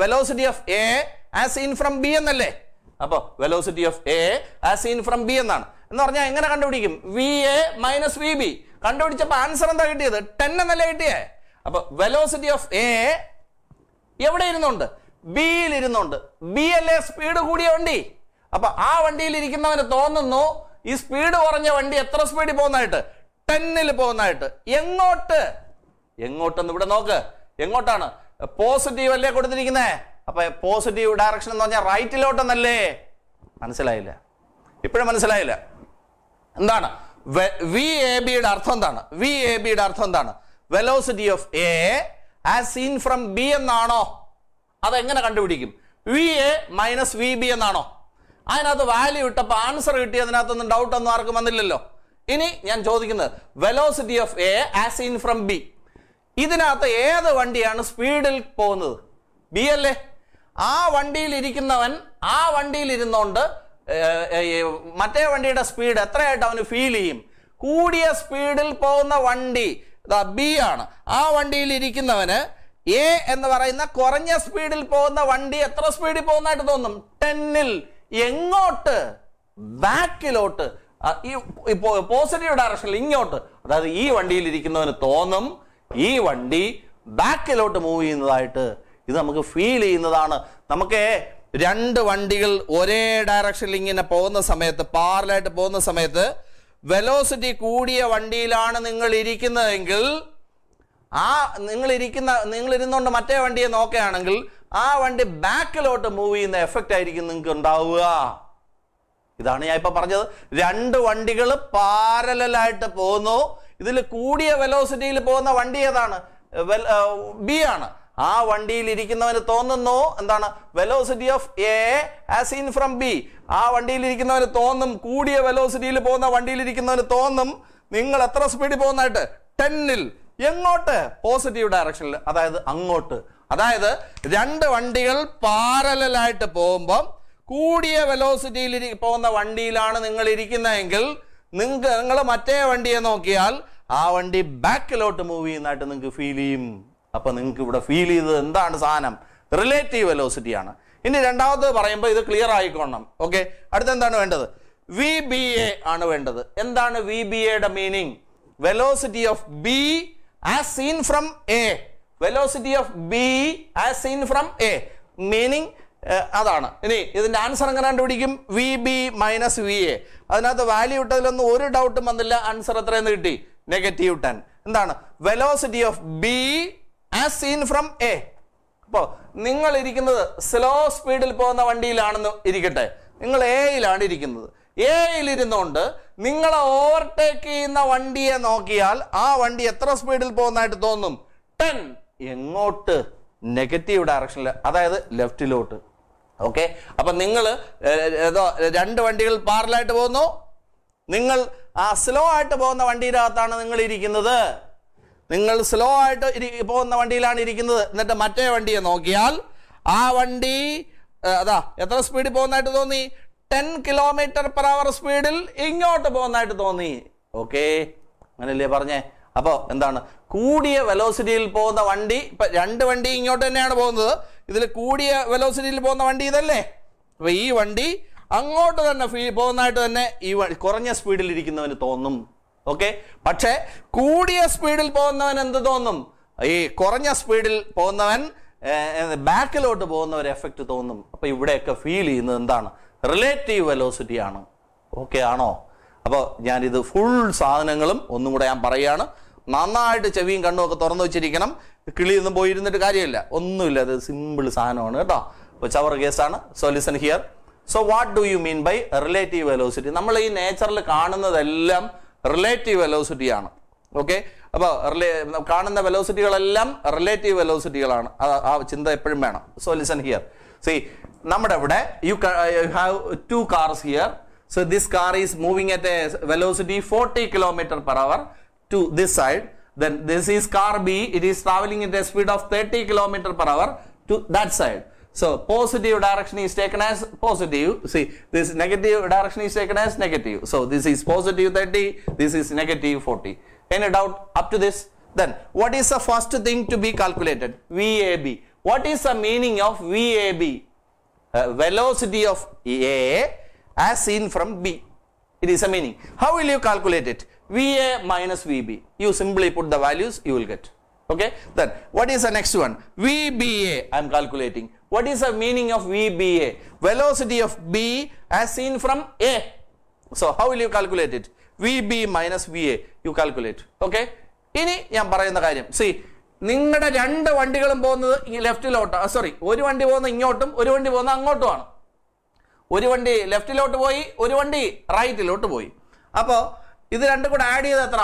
Speaker 1: velocity of A as in from B എന്നല്ലേ അപ്പോ velocity of A as in from B എന്നാണ് എന്ന് പറഞ്ഞാൽ എങ്ങനെ കണ്ടുപിടിക്കും V A minus V B കണ്ടുപിടിച്ചപ്പോൾ ആൻസർ എന്താ കിട്ടിയത് ടെൻ എന്നല്ലേ കിട്ടിയേ അപ്പോൾ വെലോസിറ്റി ഓഫ് എ എവിടെ ഇരുന്നുണ്ട് ബിയിൽ ഇരുന്നുണ്ട് ബി അല്ലേ സ്പീഡ് കൂടിയ വണ്ടി അപ്പൊ ആ വണ്ടിയിൽ ഇരിക്കുന്നവന് തോന്നുന്നു ഈ സ്പീഡ് കുറഞ്ഞ വണ്ടി എത്ര സ്പീഡിൽ പോകുന്നതായിട്ട് ടെന്നിൽ പോകുന്നതായിട്ട് എങ്ങോട്ട് എങ്ങോട്ടെന്ന് ഇവിടെ നോക്ക് എങ്ങോട്ടാണ് പോസിറ്റീവ് അല്ലേ കൊടുത്തിരിക്കുന്നത് അപ്പൊ പോസിറ്റീവ് ഡയറക്ഷൻ എന്ന് പറഞ്ഞാൽ റൈറ്റിലോട്ടെന്നല്ലേ മനസ്സിലായില്ല ഇപ്പോഴും മനസ്സിലായില്ല എന്താണ് വി എ ബിയുടെ അർത്ഥം എന്താണ് വി എ ബിയുടെ അർത്ഥം എന്താണ് velocity of A as seen from B എന്നാണോ അതെങ്ങനെ കണ്ടുപിടിക്കും V A minus V B എന്നാണോ അതിനകത്ത് വാല്യൂ ഇട്ടപ്പോൾ ആൻസർ കിട്ടി അതിനകത്തൊന്നും ഡൗട്ട് ഒന്നും ആർക്കും വന്നില്ലല്ലോ ഇനി ഞാൻ ചോദിക്കുന്നത് velocity of A as seen from B ഇതിനകത്ത് ഏത് വണ്ടിയാണ് സ്പീഡിൽ പോകുന്നത് ബി അല്ലേ ആ വണ്ടിയിൽ ഇരിക്കുന്നവൻ ആ വണ്ടിയിൽ ഇരുന്നോണ്ട് മറ്റേ വണ്ടിയുടെ സ്പീഡ് എത്രയായിട്ട് അവന് ഫീൽ ചെയ്യും കൂടിയ സ്പീഡിൽ പോകുന്ന വണ്ടി ബി ആണ് ആ വണ്ടിയിൽ ഇരിക്കുന്നവന് എ എന്ന് പറയുന്ന കുറഞ്ഞ സ്പീഡിൽ പോകുന്ന വണ്ടി എത്ര സ്പീഡിൽ പോകുന്നതായിട്ട് തോന്നും ടെന്നിൽ എങ്ങോട്ട് ബാക്കിലോട്ട് ഈ പോസിറ്റീവ് ഡയറക്ഷനിൽ ഇങ്ങോട്ട് അതായത് ഈ വണ്ടിയിൽ ഇരിക്കുന്നവന് തോന്നും ഈ വണ്ടി ബാക്കിലോട്ട് മൂവ് ചെയ്യുന്നതായിട്ട് ഇത് നമുക്ക് ഫീൽ ചെയ്യുന്നതാണ് നമുക്ക് രണ്ട് വണ്ടികൾ ഒരേ ഡയറക്ഷനിൽ ഇങ്ങനെ പോകുന്ന സമയത്ത് പാറലായിട്ട് പോകുന്ന സമയത്ത് വെലോസിറ്റി കൂടിയ വണ്ടിയിലാണ് നിങ്ങൾ ഇരിക്കുന്നതെങ്കിൽ ആ നിങ്ങൾ ഇരിക്കുന്ന നിങ്ങൾ ഇരുന്നുകൊണ്ട് മറ്റേ വണ്ടിയെ നോക്കുകയാണെങ്കിൽ ആ വണ്ടി ബാക്കിലോട്ട് മൂവ് ചെയ്യുന്ന എഫക്റ്റ് ആയിരിക്കും നിങ്ങൾക്ക് ഉണ്ടാവുക ഇതാണ് ഞാൻ ഇപ്പൊ പറഞ്ഞത് രണ്ട് വണ്ടികൾ പാരലായിട്ട് പോകുന്നു ഇതിൽ കൂടിയ വെലോസിറ്റിയിൽ പോകുന്ന വണ്ടി ഏതാണ് ബി ആണ് ആ വണ്ടിയിൽ ഇരിക്കുന്നവന് തോന്നുന്നു എന്താണ് velocity of A as in from B ആ വണ്ടിയിൽ ഇരിക്കുന്നവന് തോന്നും കൂടിയ വെലോസിറ്റിയിൽ പോകുന്ന വണ്ടിയിൽ ഇരിക്കുന്നവന് തോന്നും നിങ്ങൾ എത്ര സ്പീഡിൽ പോകുന്നതായിട്ട് ടെന്നിൽ എങ്ങോട്ട് പോസിറ്റീവ് ഡയറക്ഷനിൽ അതായത് അങ്ങോട്ട് അതായത് രണ്ട് വണ്ടികൾ പാരലായിട്ട് പോകുമ്പം കൂടിയ വെലോസിറ്റിയിൽ പോകുന്ന വണ്ടിയിലാണ് നിങ്ങൾ ഇരിക്കുന്നതെങ്കിൽ നിങ്ങൾക്ക് നിങ്ങൾ മറ്റേ വണ്ടിയെ നോക്കിയാൽ ആ വണ്ടി ബാക്കിലോട്ട് മൂവ് ചെയ്യുന്നതായിട്ട് നിങ്ങൾക്ക് ഫീൽ ചെയ്യും അപ്പം നിങ്ങൾക്ക് ഇവിടെ ഫീൽ ചെയ്തത് എന്താണ് സാധനം റിലേറ്റീവ് വെലോസിറ്റി ആണ് ഇനി രണ്ടാമത് പറയുമ്പോൾ ഇത് ക്ലിയർ ആയിക്കോണം ഓക്കെ അടുത്തെന്താണ് വേണ്ടത് വി ബി എ ആണ് വേണ്ടത് എന്താണ് വി ബി എയുടെ meaning velocity of B as seen from A velocity of B as seen from A meaning അതാണ് ഇനി ഇതിന്റെ ആൻസർ എങ്ങനെ കണ്ടുപിടിക്കും V B minus V A അതിനകത്ത് വാല്യൂ ഇട്ടതിലൊന്നും ഒരു ഡൗട്ടും വന്നില്ല ആൻസർ എത്രയെന്ന് കിട്ടി നെഗറ്റീവ് ടെൻ എന്താണ് velocity of B as seen from A അപ്പോൾ നിങ്ങൾ ഇരിക്കുന്നത് സ്ലോ സ്പീഡിൽ പോകുന്ന വണ്ടിയിലാണെന്ന് ഇരിക്കട്ടെ നിങ്ങൾ എയിലാണ് ഇരിക്കുന്നത് എയിലിരുന്നുകൊണ്ട് നിങ്ങളെ ഓവർടേക്ക് ചെയ്യുന്ന വണ്ടിയെ നോക്കിയാൽ ആ വണ്ടി എത്ര സ്പീഡിൽ പോകുന്നതായിട്ട് തോന്നും ടെൻ എങ്ങോട്ട് നെഗറ്റീവ് ഡയറക്ഷനിൽ അതായത് ലെഫ്റ്റിലോട്ട് ഓക്കെ അപ്പം നിങ്ങൾ ഏതോ രണ്ട് വണ്ടികൾ പാറലായിട്ട് പോകുന്നു നിങ്ങൾ ആ സ്ലോ ആയിട്ട് പോകുന്ന വണ്ടിയിലകത്താണ് നിങ്ങൾ ഇരിക്കുന്നത് നിങ്ങൾ സ്ലോ ആയിട്ട് പോകുന്ന വണ്ടിയിലാണ് ഇരിക്കുന്നത് എന്നിട്ട് മറ്റേ വണ്ടിയെ നോക്കിയാൽ ആ വണ്ടി അതാ എത്ര സ്പീഡിൽ പോകുന്നതായിട്ട് തോന്നി ടെൻ കിലോമീറ്റർ പെർ അവർ സ്പീഡിൽ ഇങ്ങോട്ട് പോകുന്നതായിട്ട് തോന്നി ഓക്കെ അങ്ങനല്ലേ പറഞ്ഞേ അപ്പോൾ എന്താണ് കൂടിയ വെലോസിറ്റിയിൽ പോകുന്ന വണ്ടി ഇപ്പം രണ്ട് വണ്ടി ഇങ്ങോട്ട് തന്നെയാണ് പോകുന്നത് ഇതിൽ കൂടിയ വെലോസിറ്റിയിൽ പോകുന്ന വണ്ടി ഇതല്ലേ അപ്പോൾ ഈ വണ്ടി അങ്ങോട്ട് തന്നെ ഫീ പോകുന്നതായിട്ട് തന്നെ ഈ കുറഞ്ഞ സ്പീഡിൽ ഇരിക്കുന്നവന് തോന്നും ഓക്കെ പക്ഷേ കൂടിയ സ്പീഡിൽ പോകുന്നവൻ എന്ത് തോന്നും ഈ കുറഞ്ഞ സ്പീഡിൽ പോകുന്നവൻ ബാക്കിലോട്ട് പോകുന്ന ഒരു എഫക്റ്റ് തോന്നും അപ്പോൾ ഇവിടെയൊക്കെ ഫീൽ ചെയ്യുന്നത് എന്താണ് റിലേറ്റീവ് വെലോസിറ്റി ആണ് ഓക്കെ ആണോ അപ്പോൾ ഞാനിത് ഫുൾ സാധനങ്ങളും ഒന്നും കൂടെ ഞാൻ പറയുകയാണ് നന്നായിട്ട് ചെവിയും കണ്ണും ഒക്കെ തുറന്നു വെച്ചിരിക്കണം കിളിയൊന്നും പോയിരുന്നിട്ട് കാര്യമില്ല ഒന്നുമില്ല അത് സിമ്പിൾ സാധനമാണ് കേട്ടോ വിച്ച് ചവർ കേസാണ് so listen here so what do you mean by relative velocity നമ്മൾ ഈ നേച്ചറിൽ കാണുന്നതെല്ലാം റിലേറ്റീവ് വെലോസിറ്റി ആണ് ഓക്കെ അപ്പോൾ റിലേ കാണുന്ന വെലോസിറ്റികളെല്ലാം റിലേറ്റീവ് വെലോസിറ്റികളാണ് ആ ചിന്ത എപ്പോഴും വേണം സോ ലിസൺ ഹിയർ സി നമ്മുടെ ഇവിടെ you have two cars here so this car is moving at a velocity forty kilometre per hour to this side, then this is car B, it is traveling at a speed of 30 km per hour to that side. So positive direction is taken as positive. See, this negative direction is taken as negative. So this is positive 30, this is negative 40. Any doubt up to this? Then what is the first thing to be calculated? VAB. What is the meaning of VAB? Uh, velocity of A as seen from B. It is a meaning. How will you calculate it? VA minus VB. You simply put the values, you will get. Okay. Then what is the next one? VBA. I am calculating. What is the meaning of VBA? Velocity of B as seen from A. So how will you calculate it? VB minus VA. You calculate. Okay. Ini ഇനി ഞാൻ പറയുന്ന കാര്യം C നിങ്ങളുടെ രണ്ട് വണ്ടികളും പോകുന്നത് ലെഫ്റ്റിലോട്ട് sorry ഒരു വണ്ടി പോകുന്നത് ഇങ്ങോട്ടും ഒരു വണ്ടി പോകുന്നത് അങ്ങോട്ടുമാണ് ഒരു വണ്ടി ലെഫ്റ്റിലോട്ട് പോയി ഒരു വണ്ടി റൈറ്റിലോട്ട് പോയി അപ്പോൾ ഇത് രണ്ടും കൂടെ ആഡ് ചെയ്ത് എത്ര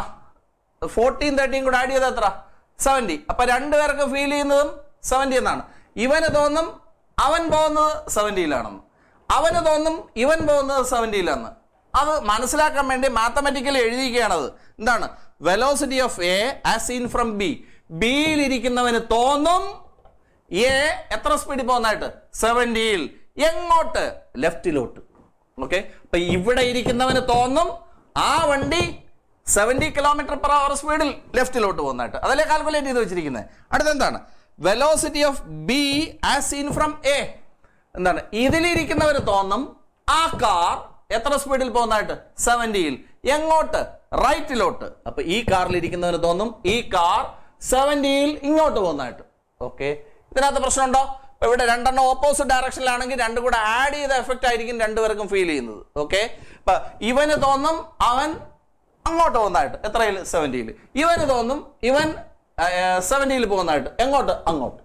Speaker 1: ഫോർട്ടീൻ തേർട്ടീൻ കൂടെ ആഡ് ചെയ്ത് എത്ര സെവൻറ്റി അപ്പൊ രണ്ടു പേർക്ക് ഫീൽ ചെയ്യുന്നതും സെവൻറ്റി എന്നാണ് ഇവന് തോന്നും അവൻ പോകുന്നത് സെവൻറ്റിയിലാണെന്ന് അവന് തോന്നും ഇവൻ പോകുന്നത് സെവൻറ്റിയിലാണ് അത് മനസ്സിലാക്കാൻ വേണ്ടി മാത്തമാറ്റിക്കലി എഴുതിയിരിക്കുകയാണത് എന്താണ് velocity of A as seen from B ഇരിക്കുന്നവന് തോന്നും എ എത്ര സ്പീഡിൽ പോകുന്നതായിട്ട് സെവൻറ്റിയിൽ എങ്ങോട്ട് ലെഫ്റ്റിലോട്ട് ഓക്കെ അപ്പൊ ഇവിടെ ഇരിക്കുന്നവന് തോന്നും ആ വണ്ടി സെവൻറ്റി കിലോമീറ്റർ പെർ അവർ സ്പീഡിൽ ലെഫ്റ്റിലോട്ട് പോകുന്നതായിട്ട് അതല്ലേ കാൽക്കുലേറ്റ് ചെയ്ത് വെച്ചിരിക്കുന്നത് അടുത്തെന്താണ് velocity of B as seen from A എന്താണ് ഇതിലിരിക്കുന്നവർ തോന്നും ആ കാർ എത്ര സ്പീഡിൽ പോകുന്നതായിട്ട് സെവൻറ്റിയിൽ എങ്ങോട്ട് റൈറ്റിലോട്ട് അപ്പൊ ഈ കാറിൽ ഇരിക്കുന്നവർ തോന്നും ഈ കാർ സെവൻറ്റിയിൽ ഇങ്ങോട്ട് പോകുന്നതായിട്ട് ഓക്കെ ഇതിനകത്ത് പ്രശ്നമുണ്ടോ അപ്പോൾ ഇവിടെ രണ്ടെണ്ണം ഓപ്പോസിറ്റ് ഡയറക്ഷനിലാണെങ്കിൽ രണ്ടും കൂടെ ആഡ് ചെയ്ത എഫക്റ്റ് ആയിരിക്കും രണ്ടുപേർക്കും ഫീൽ ചെയ്യുന്നത് ഓക്കെ ഇപ്പം ഇവന് തോന്നും അവൻ അങ്ങോട്ട് പോകുന്നതായിട്ട് എത്രയിൽ സെവൻറ്റിയിൽ ഇവന് തോന്നും ഇവൻ സെവൻറ്റിയിൽ പോകുന്നതായിട്ട് എങ്ങോട്ട് അങ്ങോട്ട്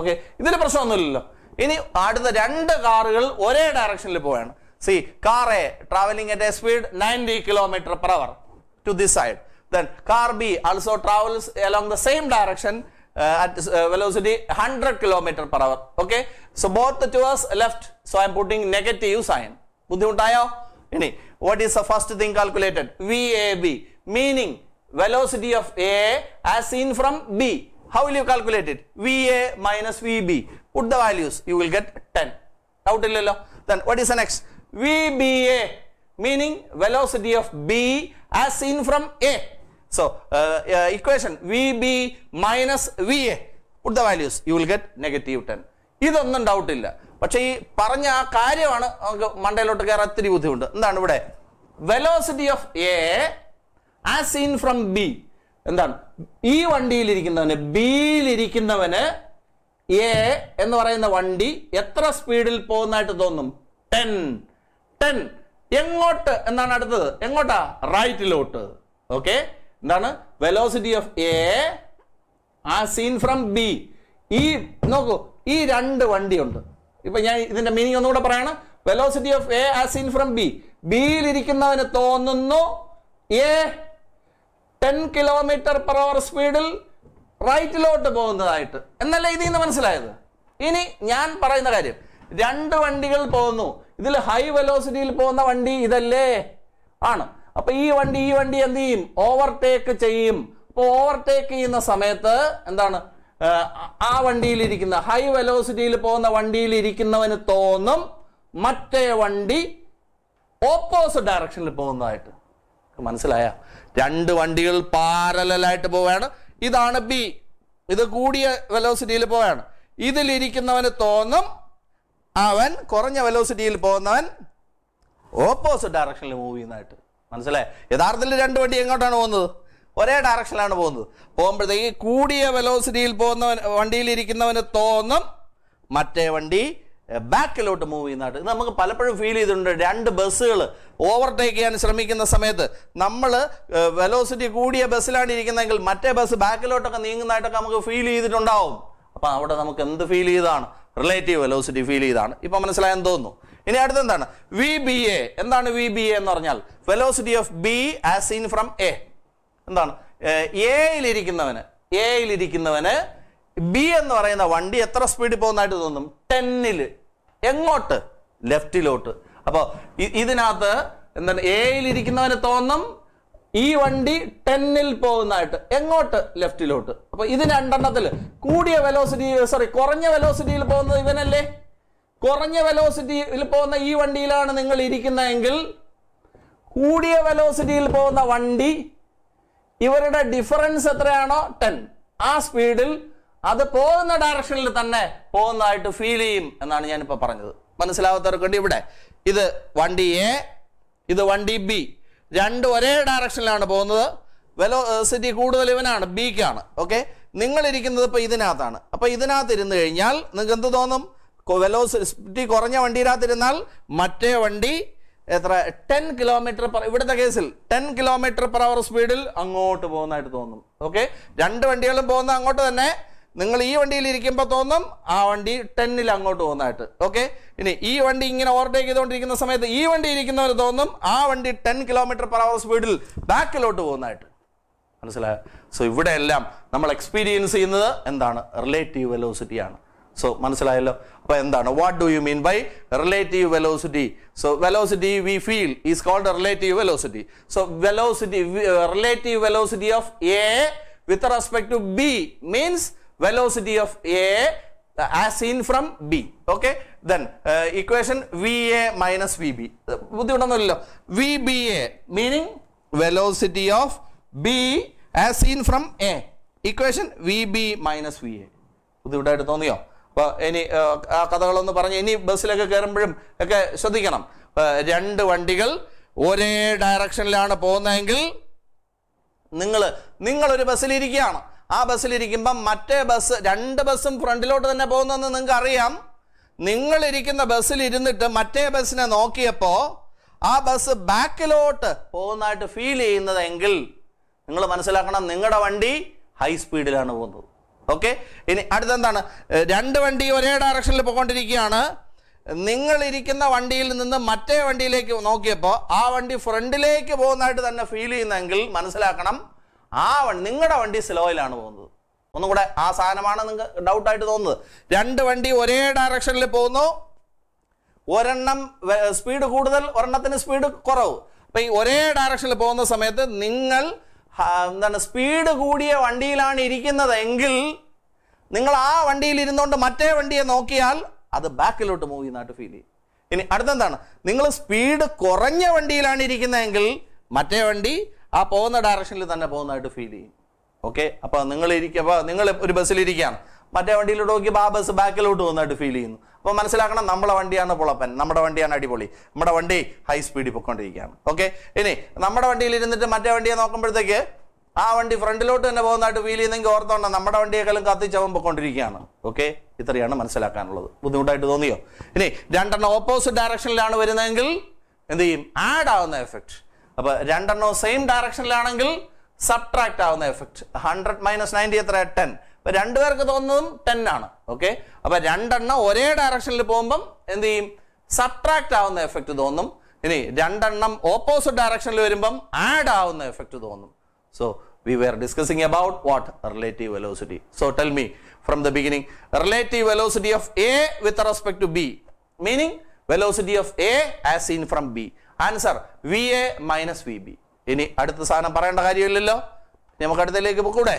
Speaker 1: ഓക്കെ ഇതിൽ പ്രശ്നമൊന്നുമില്ലല്ലോ ഇനി അടുത്ത രണ്ട് കാറുകൾ ഒരേ ഡയറക്ഷനിൽ പോവാണ് see car A travelling at a speed ninety kilometre per hour to this side then car B also travels along the same direction uh, at uh, velocity 100 kilometer per hour. Okay. So both the two are left. So I am putting negative sign. What is the first thing calculated? VAB meaning velocity of A as seen from B. How will you calculate it? VA minus VB. Put the values. You will get 10. Out Then what is the next? VBA meaning velocity of B as seen from A. So uh, uh, equation VB minus VA put the values you will get negative 10. ഇതൊന്നും doubt ഇല്ല പക്ഷെ ഈ പറഞ്ഞ ആ കാര്യമാണ് നമുക്ക് മണ്ടയിലോട്ട് കയറാൻ ഒത്തിരി ബുദ്ധിമുട്ട് എന്താണ് ഇവിടെ velocity of A as seen from B എന്താണ് ഈ വണ്ടിയിലിരിക്കുന്നവന് ബിയിലിരിക്കുന്നവന് എ എന്ന് പറയുന്ന വണ്ടി എത്ര സ്പീഡിൽ പോകുന്നതായിട്ട് തോന്നും ടെൻ ടെൻ എങ്ങോട്ട് എന്നാണ് അടുത്തത് എങ്ങോട്ടാ റൈറ്റിലോട്ട് ഓക്കെ എന്താണ് velocity of A ah seen from B ഈ നോക്കൂ ഈ രണ്ട് വണ്ടിയുണ്ട് ഇപ്പൊ ഞാൻ ഇതിന്റെ മീനിങ് ഒന്നുകൂടെ പറയാണ് velocity of A ah seen from B ബിയിലിരിക്കുന്നവന് തോന്നുന്നു A ten kilometre per hour സ്പീഡിൽ റൈറ്റിലോട്ട് പോകുന്നതായിട്ട് എന്നല്ല ഇതിൽ നിന്ന് മനസ്സിലായത് ഇനി ഞാൻ പറയുന്ന കാര്യം രണ്ട് വണ്ടികൾ പോകുന്നു ഇതിൽ ഹൈ വെലോസിറ്റിയിൽ പോകുന്ന വണ്ടി ഇതല്ലേ ആണ് അപ്പൊ ഈ വണ്ടി ഈ വണ്ടി എന്ത് ചെയ്യും ഓവർടേക്ക് ചെയ്യും അപ്പോൾ ഓവർടേക്ക് ചെയ്യുന്ന സമയത്ത് എന്താണ് ആ വണ്ടിയിലിരിക്കുന്ന ഹൈ വെലോസിറ്റിയിൽ പോകുന്ന വണ്ടിയിലിരിക്കുന്നവന് തോന്നും മറ്റേ വണ്ടി ഓപ്പോസിറ്റ് ഡയറക്ഷനിൽ പോകുന്നതായിട്ട് മനസ്സിലായ രണ്ട് വണ്ടികൾ പാരലായിട്ട് പോവുകയാണ് ഇതാണ് ബി ഇത് കൂടിയ വെലോസിറ്റിയിൽ പോവുകയാണ് ഇതിലിരിക്കുന്നവന് തോന്നും അവൻ കുറഞ്ഞ വെലോസിറ്റിയിൽ പോകുന്നവൻ ഓപ്പോസിറ്റ് ഡയറക്ഷനിൽ മൂവ് ചെയ്യുന്നതായിട്ട് മനസ്സിലായി യഥാർത്ഥത്തിൽ രണ്ട് വണ്ടി എങ്ങോട്ടാണ് പോകുന്നത് ഒരേ ഡയറക്ഷനിലാണ് പോകുന്നത് പോകുമ്പോഴത്തേക്ക് കൂടിയ വെലോസിറ്റിയിൽ പോകുന്ന വണ്ടിയിൽ ഇരിക്കുന്നവന് തോന്നും മറ്റേ വണ്ടി ബാക്കിലോട്ട് മൂവ് ചെയ്യുന്നതായിട്ട് ഇത് നമുക്ക് പലപ്പോഴും ഫീൽ ചെയ്തിട്ടുണ്ട് രണ്ട് ബസ്സുകൾ ഓവർടേക്ക് ചെയ്യാൻ ശ്രമിക്കുന്ന സമയത്ത് നമ്മൾ വെലോസിറ്റി കൂടിയ ബസ്സിലാണ് ഇരിക്കുന്നതെങ്കിൽ മറ്റേ ബസ് ബാക്കിലോട്ടൊക്കെ നീങ്ങുന്നതായിട്ടൊക്കെ നമുക്ക് ഫീൽ ചെയ്തിട്ടുണ്ടാവും അപ്പം അവിടെ നമുക്ക് എന്ത് ഫീൽ ചെയ്താണ് റിലേറ്റീവ് വെലോസിറ്റി ഫീൽ ചെയ്താണ് ഇപ്പം മനസ്സിലായെന്ന് തോന്നുന്നു ഇനി എന്താണ് വി ബി എ എന്താണ് വി ബി എ എന്ന് പറഞ്ഞാൽ velocity of B as seen from A എന്താണ് എയിലിരിക്കുന്നവന് എയിലിരിക്കുന്നവന് ബി എന്ന് പറയുന്ന വണ്ടി എത്ര സ്പീഡിൽ പോകുന്നതായിട്ട് തോന്നും ടെന്നിൽ എങ്ങോട്ട് ലെഫ്റ്റിലോട്ട് അപ്പോൾ ഇതിനകത്ത് എന്താണ് എയിലിരിക്കുന്നവന് തോന്നും ഈ വണ്ടി ടെന്നിൽ പോകുന്നതായിട്ട് എങ്ങോട്ട് ലെഫ്റ്റിലോട്ട് അപ്പോൾ ഇതിന് രണ്ടെണ്ണത്തിൽ കൂടിയ വെലോസിറ്റി സോറി കുറഞ്ഞ വെലോസിറ്റിയിൽ പോകുന്നത് ഇവനല്ലേ കുറഞ്ഞ വെലോസിറ്റിയിൽ പോകുന്ന ഈ വണ്ടിയിലാണ് നിങ്ങൾ ഇരിക്കുന്നതെങ്കിൽ കൂടിയ വെലോസിറ്റിയിൽ പോകുന്ന വണ്ടി ഇവരുടെ ഡിഫറൻസ് എത്രയാണോ ടെൻ ആ സ്പീഡിൽ അത് പോകുന്ന ഡയറക്ഷനിൽ തന്നെ പോകുന്നതായിട്ട് ഫീൽ ചെയ്യും എന്നാണ് ഞാനിപ്പോൾ പറഞ്ഞത് മനസ്സിലാവാത്തവർക്കുണ്ട് ഇവിടെ ഇത് വണ്ടി എ ഇത് വണ്ടി ബി രണ്ട് ഒരേ ഡയറക്ഷനിലാണ് പോകുന്നത് വെലോസിറ്റി കൂടുതൽ ഇവനാണ് ബിക്കാണ് ഓക്കെ ഇരിക്കുന്നത് ഇപ്പോൾ ഇതിനകത്താണ് അപ്പോൾ ഇതിനകത്ത് ഇരുന്ന് കഴിഞ്ഞാൽ നിങ്ങൾക്ക് എന്ത് തോന്നും വെലോസിറ്റി കുറഞ്ഞ വണ്ടിയിലാത്തിരുന്നാൽ മറ്റേ വണ്ടി എത്ര ടെൻ കിലോമീറ്റർ പെർ ഇവിടുത്തെ കേസിൽ ടെൻ കിലോമീറ്റർ പെർ അവർ സ്പീഡിൽ അങ്ങോട്ട് പോകുന്നതായിട്ട് തോന്നും ഓക്കെ രണ്ട് വണ്ടികളും പോകുന്ന അങ്ങോട്ട് തന്നെ നിങ്ങൾ ഈ വണ്ടിയിൽ ഇരിക്കുമ്പോൾ തോന്നും ആ വണ്ടി ടെന്നിൽ അങ്ങോട്ട് പോകുന്നതായിട്ട് ഓക്കെ ഇനി ഈ വണ്ടി ഇങ്ങനെ ഓവർടേക്ക് ചെയ്തുകൊണ്ടിരിക്കുന്ന സമയത്ത് ഈ വണ്ടി ഇരിക്കുന്നവർ തോന്നും ആ വണ്ടി ടെൻ കിലോമീറ്റർ പെർ അവർ സ്പീഡിൽ ബാക്കിലോട്ട് പോകുന്നതായിട്ട് മനസ്സിലായോ സോ ഇവിടെയെല്ലാം നമ്മൾ എക്സ്പീരിയൻസ് ചെയ്യുന്നത് എന്താണ് റിലേറ്റീവ് വെലോസിറ്റിയാണ് സോ മനസ്സിലായല്ലോ അപ്പോൾ എന്താണ് what do you mean by relative velocity so velocity we feel is called relative velocity so velocity relative velocity of A with respect to B means velocity of A as seen from B okay then equation V A minus V B ബുദ്ധിമുട്ടൊന്നുമില്ലല്ലോ V B A meaning velocity of B as seen from A equation V B minus V A ബുദ്ധിമുട്ടായിട്ട് തോന്നിയോ അപ്പോൾ ഇനി ആ കഥകളൊന്ന് പറഞ്ഞ് ഇനി ബസ്സിലൊക്കെ കയറുമ്പോഴും ഒക്കെ ശ്രദ്ധിക്കണം രണ്ട് വണ്ടികൾ ഒരേ ഡയറക്ഷനിലാണ് പോകുന്നതെങ്കിൽ നിങ്ങൾ നിങ്ങളൊരു ബസ്സിലിരിക്കുകയാണ് ആ ബസ്സിലിരിക്കുമ്പം മറ്റേ ബസ് രണ്ട് ബസ്സും ഫ്രണ്ടിലോട്ട് തന്നെ പോകുന്നതെന്ന് നിങ്ങൾക്ക് അറിയാം നിങ്ങളിരിക്കുന്ന ബസ്സിൽ ഇരുന്നിട്ട് മറ്റേ ബസ്സിനെ നോക്കിയപ്പോൾ ആ ബസ് ബാക്കിലോട്ട് പോകുന്നതായിട്ട് ഫീൽ ചെയ്യുന്നതെങ്കിൽ നിങ്ങൾ മനസ്സിലാക്കണം നിങ്ങളുടെ വണ്ടി ഹൈ സ്പീഡിലാണ് പോകുന്നത് ഓക്കെ ഇനി അടുത്തെന്താണ് രണ്ട് വണ്ടി ഒരേ ഡയറക്ഷനിൽ പോയിക്കൊണ്ടിരിക്കുകയാണ് നിങ്ങളിരിക്കുന്ന വണ്ടിയിൽ നിന്ന് മറ്റേ വണ്ടിയിലേക്ക് നോക്കിയപ്പോൾ ആ വണ്ടി ഫ്രണ്ടിലേക്ക് പോകുന്നതായിട്ട് തന്നെ ഫീൽ ചെയ്യുന്നെങ്കിൽ മനസ്സിലാക്കണം ആ വണ്ടി നിങ്ങളുടെ വണ്ടി സ്ലോയിലാണ് പോകുന്നത് ഒന്നും കൂടെ ആ സാധനമാണ് നിങ്ങൾക്ക് ഡൗട്ടായിട്ട് തോന്നുന്നത് രണ്ട് വണ്ടി ഒരേ ഡയറക്ഷനിൽ പോകുന്നു ഒരെണ്ണം സ്പീഡ് കൂടുതൽ ഒരെണ്ണത്തിന് സ്പീഡ് കുറവ് അപ്പം ഈ ഒരേ ഡയറക്ഷനിൽ പോകുന്ന സമയത്ത് നിങ്ങൾ എന്താണ് സ്പീഡ് കൂടിയ വണ്ടിയിലാണ് ഇരിക്കുന്നത് എങ്കിൽ നിങ്ങൾ ആ വണ്ടിയിൽ ഇരുന്നുകൊണ്ട് മറ്റേ വണ്ടിയെ നോക്കിയാൽ അത് ബാക്കിലോട്ട് മൂവ് ചെയ്യുന്നതായിട്ട് ഫീൽ ചെയ്യും ഇനി അടുത്തെന്താണ് നിങ്ങൾ സ്പീഡ് കുറഞ്ഞ വണ്ടിയിലാണ് ഇരിക്കുന്നതെങ്കിൽ മറ്റേ വണ്ടി ആ പോകുന്ന ഡയറക്ഷനിൽ തന്നെ പോകുന്നതായിട്ട് ഫീൽ ചെയ്യും ഓക്കെ അപ്പോൾ നിങ്ങൾ ഇരിക്കുക നിങ്ങൾ ഒരു ബസ്സിലിരിക്കുകയാണ് മറ്റേ വണ്ടിയിലോട്ട് നോക്കിയപ്പോൾ ആ ബസ് ബാക്കിലോട്ട് പോകുന്നതായിട്ട് ഫീൽ ചെയ്യുന്നു അപ്പോൾ മനസ്സിലാക്കണം നമ്മളെ വണ്ടിയാണ് പൊളപ്പൻ നമ്മുടെ വണ്ടിയാണ് അടിപൊളി നമ്മുടെ വണ്ടി ഹൈ സ്പീഡിൽ പൊയ്ക്കൊണ്ടിരിക്കുകയാണ് ഓക്കെ ഇനി നമ്മുടെ വണ്ടിയിൽ ഇരുന്നിട്ട് മറ്റേ വണ്ടിയെ നോക്കുമ്പോഴത്തേക്ക് ആ വണ്ടി ഫ്രണ്ടിലോട്ട് തന്നെ പോകുന്നതായിട്ട് ഫീൽ ചെയ്യുന്നെങ്കിൽ ഓർത്തോണ്ട നമ്മുടെ വണ്ടിയെക്കാളും കത്തിച്ചവൻ പൊയ്ക്കൊണ്ടിരിക്കുകയാണ് ഓക്കെ ഇത്രയാണ് മനസ്സിലാക്കാനുള്ളത് ബുദ്ധിമുട്ടായിട്ട് തോന്നിയോ ഇനി രണ്ടെണ്ണം ഓപ്പോസിറ്റ് ഡയറക്ഷനിലാണ് വരുന്നതെങ്കിൽ എന്ത് ചെയ്യും ആഡ് ആവുന്ന എഫക്റ്റ് അപ്പോൾ രണ്ടെണ്ണം സെയിം ഡയറക്ഷനിലാണെങ്കിൽ സബ്ട്രാക്ട് ആവുന്ന എഫക്റ്റ് ഹൺഡ്രഡ് മൈനസ് നയൻറ്റി എത്ര ടെൻ അപ്പൊ രണ്ടുപേർക്ക് തോന്നുന്നതും ടെൻ ആണ് ഓക്കെ അപ്പൊ രണ്ടെണ്ണം ഒരേ ഡയറക്ഷനിൽ പോകുമ്പം എന്ത് ചെയ്യും സബ്ട്രാക്ട് ആവുന്ന എഫക്റ്റ് തോന്നും ഇനി രണ്ടെണ്ണം ഓപ്പോസിറ്റ് ഡയറക്ഷനിൽ വരുമ്പം ആഡ് ആവുന്ന എഫക്റ്റ് തോന്നും so we discussing about what relative velocity so tell me from the beginning relative velocity of A with respect to B meaning velocity of A as seen from B answer V A va V vb ഇനി അടുത്ത സാധനം പറയേണ്ട കാര്യമില്ലല്ലോ നമുക്ക് അടുത്തേക്ക് പോകൂടെ